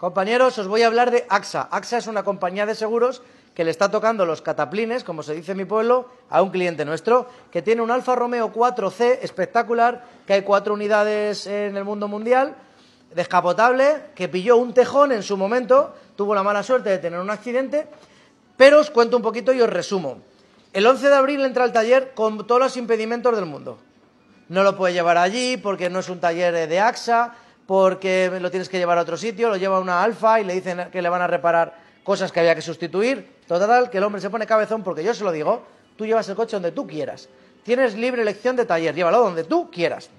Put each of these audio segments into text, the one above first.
Compañeros, os voy a hablar de AXA. AXA es una compañía de seguros que le está tocando los cataplines, como se dice en mi pueblo, a un cliente nuestro que tiene un Alfa Romeo 4C espectacular, que hay cuatro unidades en el mundo mundial, descapotable, que pilló un tejón en su momento, tuvo la mala suerte de tener un accidente, pero os cuento un poquito y os resumo. El 11 de abril entra al taller con todos los impedimentos del mundo. No lo puede llevar allí porque no es un taller de AXA, porque lo tienes que llevar a otro sitio, lo lleva una alfa y le dicen que le van a reparar cosas que había que sustituir. Total, que el hombre se pone cabezón porque yo se lo digo, tú llevas el coche donde tú quieras. Tienes libre elección de taller, llévalo donde tú quieras.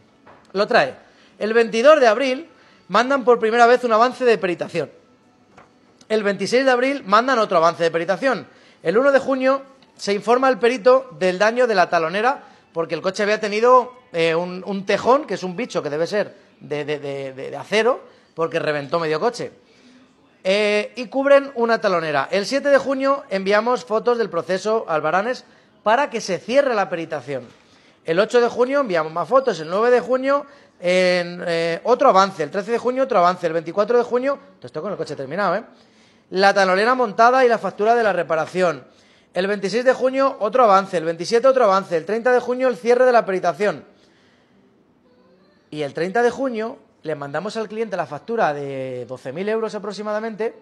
Lo trae. El 22 de abril mandan por primera vez un avance de peritación. El 26 de abril mandan otro avance de peritación. El 1 de junio se informa al perito del daño de la talonera porque el coche había tenido eh, un tejón, que es un bicho que debe ser de, acero porque reventó medio coche. Eh, y cubren una talonera. El 7 de junio enviamos fotos del proceso al Baranes para que se cierre la peritación. El 8 de junio enviamos más fotos. El 9 de junio en, eh, otro avance. El 13 de junio otro avance. El 24 de junio, esto con el coche terminado, ¿eh? La talonera montada y la factura de la reparación. El 26 de junio otro avance. El 27 otro avance. El 30 de junio el cierre de la peritación. Y el 30 de junio le mandamos al cliente la factura de 12.000 euros aproximadamente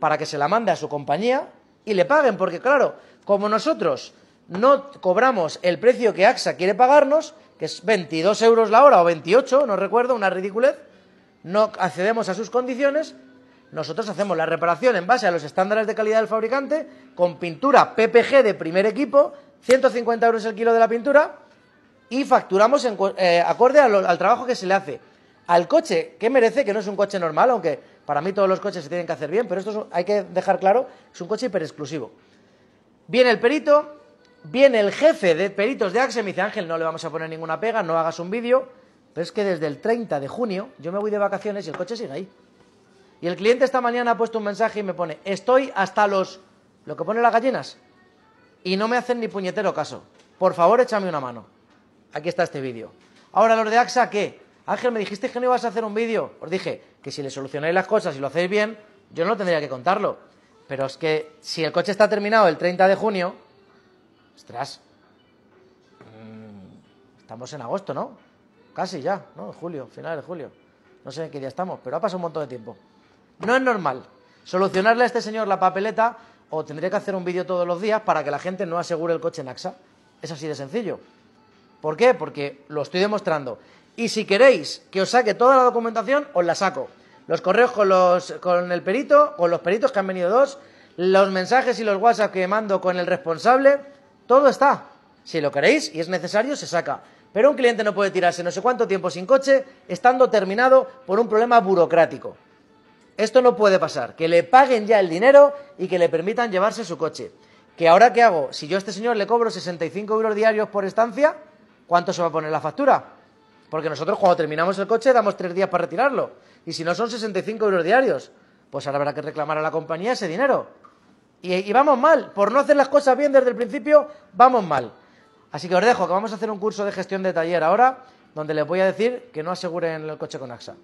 para que se la mande a su compañía y le paguen, porque claro, como nosotros no cobramos el precio que AXA quiere pagarnos, que es 22 euros la hora o 28, no recuerdo, una ridiculez, no accedemos a sus condiciones, nosotros hacemos la reparación en base a los estándares de calidad del fabricante con pintura PPG de primer equipo, 150 euros el kilo de la pintura, y facturamos eh, acorde al trabajo que se le hace. Al coche, que merece? Que no es un coche normal, aunque para mí todos los coches se tienen que hacer bien, pero esto hay que dejar claro, es un coche exclusivo Viene el perito, viene el jefe de peritos de AXE, me dice, Ángel, no le vamos a poner ninguna pega, no hagas un vídeo, pero es que desde el 30 de junio yo me voy de vacaciones y el coche sigue ahí. Y el cliente esta mañana ha puesto un mensaje y me pone, estoy hasta los, lo que pone las gallinas, y no me hacen ni puñetero caso. Por favor, échame una mano. Aquí está este vídeo. Ahora, los de AXA, ¿qué? Ángel, me dijiste que no ibas a hacer un vídeo. Os dije que si le solucionáis las cosas y lo hacéis bien, yo no tendría que contarlo. Pero es que si el coche está terminado el 30 de junio, ostras, mm, estamos en agosto, ¿no? Casi ya, ¿no? En Julio, final de julio. No sé en qué día estamos, pero ha pasado un montón de tiempo. No es normal. Solucionarle a este señor la papeleta o tendría que hacer un vídeo todos los días para que la gente no asegure el coche en AXA. Es así de sencillo. ¿Por qué? Porque lo estoy demostrando. Y si queréis que os saque toda la documentación, os la saco. Los correos con, los, el perito, con los peritos que han venido dos, los mensajes y los WhatsApp que mando con el responsable, todo está. Si lo queréis y es necesario, se saca. Pero un cliente no puede tirarse no sé cuánto tiempo sin coche estando terminado por un problema burocrático. Esto no puede pasar. Que le paguen ya el dinero y que le permitan llevarse su coche. ¿Que ahora qué hago? Si yo a este señor le cobro 65 euros diarios por estancia, ¿Cuánto se va a poner la factura? Porque nosotros cuando terminamos el coche damos tres días para retirarlo. Y si no son 65 euros diarios, pues ahora habrá que reclamar a la compañía ese dinero. Y, y vamos mal. Por no hacer las cosas bien desde el principio, vamos mal. Así que os dejo que vamos a hacer un curso de gestión de taller ahora, donde les voy a decir que no aseguren el coche con AXA.